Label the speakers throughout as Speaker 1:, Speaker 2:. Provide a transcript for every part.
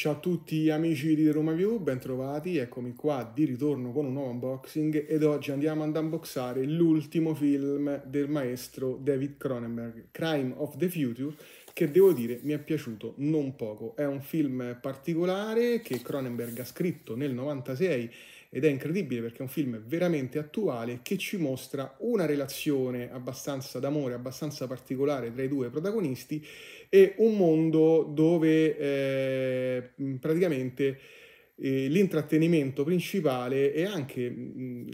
Speaker 1: Ciao a tutti amici di Roma View, bentrovati, eccomi qua di ritorno con un nuovo unboxing ed oggi andiamo ad unboxare l'ultimo film del maestro David Cronenberg, Crime of the Future, che devo dire mi è piaciuto non poco. È un film particolare che Cronenberg ha scritto nel 96 ed è incredibile perché è un film veramente attuale che ci mostra una relazione abbastanza d'amore, abbastanza particolare tra i due protagonisti e un mondo dove eh, praticamente eh, l'intrattenimento principale e anche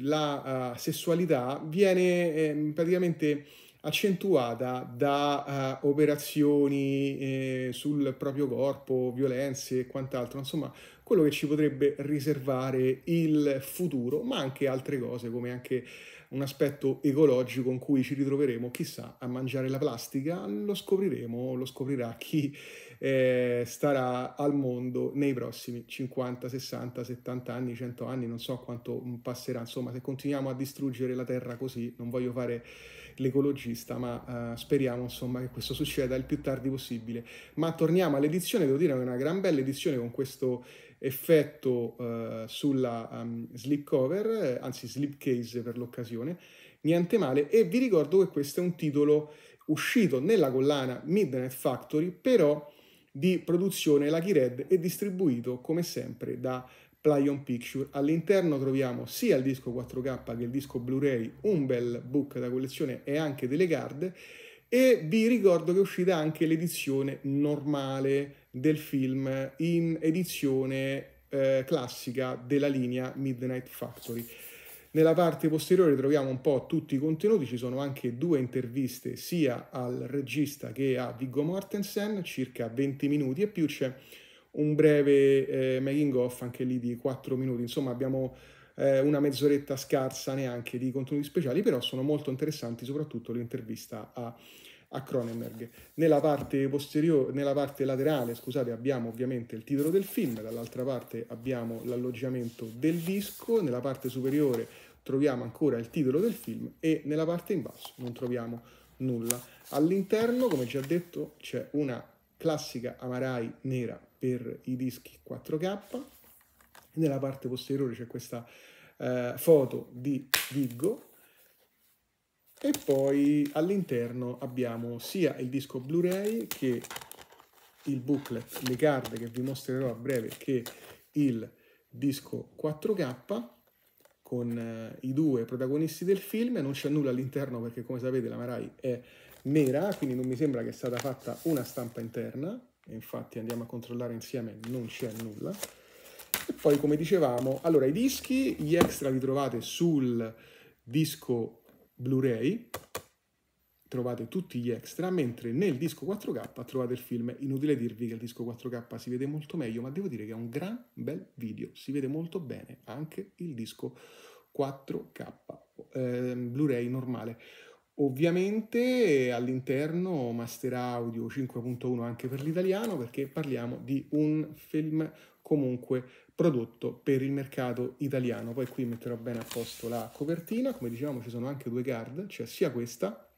Speaker 1: la uh, sessualità viene eh, praticamente accentuata da uh, operazioni eh, sul proprio corpo, violenze e quant'altro, insomma quello che ci potrebbe riservare il futuro, ma anche altre cose come anche un aspetto ecologico in cui ci ritroveremo chissà a mangiare la plastica, lo scopriremo, lo scoprirà chi eh, starà al mondo nei prossimi 50, 60, 70 anni, 100 anni, non so quanto passerà, insomma se continuiamo a distruggere la Terra così, non voglio fare l'ecologista, ma eh, speriamo insomma che questo succeda il più tardi possibile. Ma torniamo all'edizione, devo dire che è una gran bella edizione con questo effetto eh, sulla um, slip cover, anzi slip case per l'occasione, niente male, e vi ricordo che questo è un titolo uscito nella collana Midnight Factory, però di produzione Lucky Red e distribuito come sempre da Plyon Picture. All'interno troviamo sia il disco 4K che il disco Blu-ray, un bel book da collezione e anche delle card e vi ricordo che è uscita anche l'edizione normale del film in edizione eh, classica della linea Midnight Factory. Nella parte posteriore troviamo un po' tutti i contenuti, ci sono anche due interviste sia al regista che a Viggo Mortensen, circa 20 minuti e più c'è un breve eh, making off anche lì di 4 minuti, insomma abbiamo eh, una mezz'oretta scarsa neanche di contenuti speciali, però sono molto interessanti soprattutto l'intervista a a Cronenberg. Nella parte, posteriore, nella parte laterale scusate, abbiamo ovviamente il titolo del film, dall'altra parte abbiamo l'alloggiamento del disco, nella parte superiore troviamo ancora il titolo del film e nella parte in basso non troviamo nulla. All'interno, come già detto, c'è una classica Amarai nera per i dischi 4K, nella parte posteriore c'è questa eh, foto di Viggo e poi all'interno abbiamo sia il disco Blu-ray che il booklet, le carte che vi mostrerò a breve, che il disco 4K con eh, i due protagonisti del film, non c'è nulla all'interno perché come sapete la Marai è nera, quindi non mi sembra che sia stata fatta una stampa interna, infatti andiamo a controllare insieme, non c'è nulla. E poi come dicevamo, allora i dischi, gli extra li trovate sul disco Blu-ray trovate tutti gli extra, mentre nel disco 4K trovate il film. Inutile dirvi che il disco 4K si vede molto meglio, ma devo dire che è un gran bel video, si vede molto bene anche il disco 4K eh, Blu-ray normale. Ovviamente eh, all'interno Master Audio 5.1 anche per l'italiano perché parliamo di un film comunque prodotto per il mercato italiano. Poi qui metterò bene a posto la copertina, come dicevamo ci sono anche due card, cioè sia questa,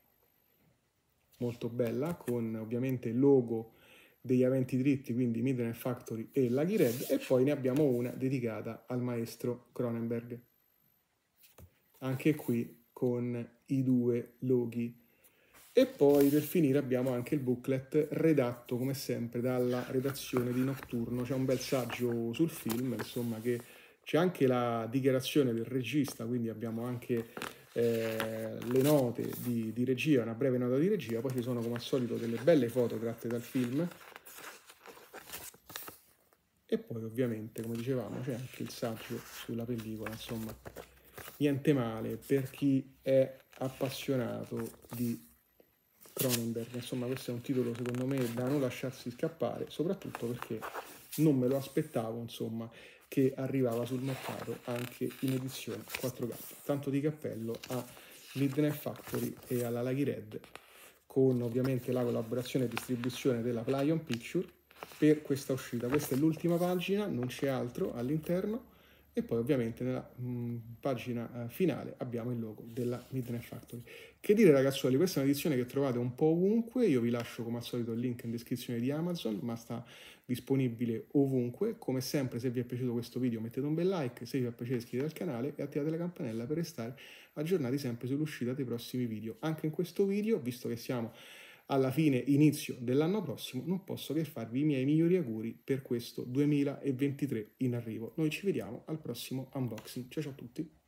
Speaker 1: molto bella, con ovviamente il logo degli aventi dritti, quindi Midnight Factory e Lucky Red, e poi ne abbiamo una dedicata al maestro Cronenberg. Anche qui con i due loghi. E poi per finire abbiamo anche il booklet redatto come sempre dalla redazione di Notturno, c'è un bel saggio sul film, insomma che c'è anche la dichiarazione del regista, quindi abbiamo anche eh, le note di, di, regia, una breve nota di regia, poi ci sono come al solito delle belle foto tratte dal film. E poi ovviamente, come dicevamo, c'è anche il saggio sulla pellicola, insomma niente male per chi è appassionato di Cronenberg. Insomma, questo è un titolo secondo me da non lasciarsi scappare, soprattutto perché non me lo aspettavo, insomma, che arrivava sul mercato anche in edizione 4K. Tanto di cappello a Midnight Factory e alla Laghi Red, con ovviamente la collaborazione e distribuzione della Plyon Picture per questa uscita. Questa è l'ultima pagina, non c'è altro all'interno e poi ovviamente nella mh, mm, pagina eh, finale abbiamo il logo della Midnight Factory. Che dire ragazzuoli, questa è un'edizione che trovate un po' ovunque, io vi lascio come al solito il link in descrizione di Amazon, ma sta disponibile ovunque, come sempre se vi è piaciuto questo video mettete un bel like, se vi è piaciuto iscrivetevi al canale e attivate la campanella per restare aggiornati sempre sull'uscita dei prossimi video. Anche in questo video, visto che siamo alla fine inizio dell'anno prossimo, non posso che farvi i miei migliori auguri per questo 2023 in arrivo. Noi ci vediamo al prossimo unboxing. Ciao ciao a tutti!